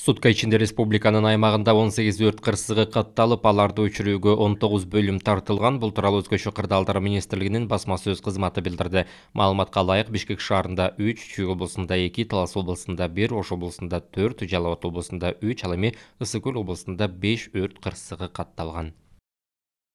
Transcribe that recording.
сутка ичинде республиканын аймағында 18 өрт кырсыгы қатталып, аларды өчүрүүгө 19 бөлім тартылған бұл тууралуу өзгөчө кырдаалдар министрлигинин басма сөз кызматы билдирди маалыматка ылайык бішкек шаарында 3 чүй облусунда 2 талас облусунда 1 ош облусунда 4 жалал абад 3 ал эми ысык көл облусунда 5 өрт қырсығы катталган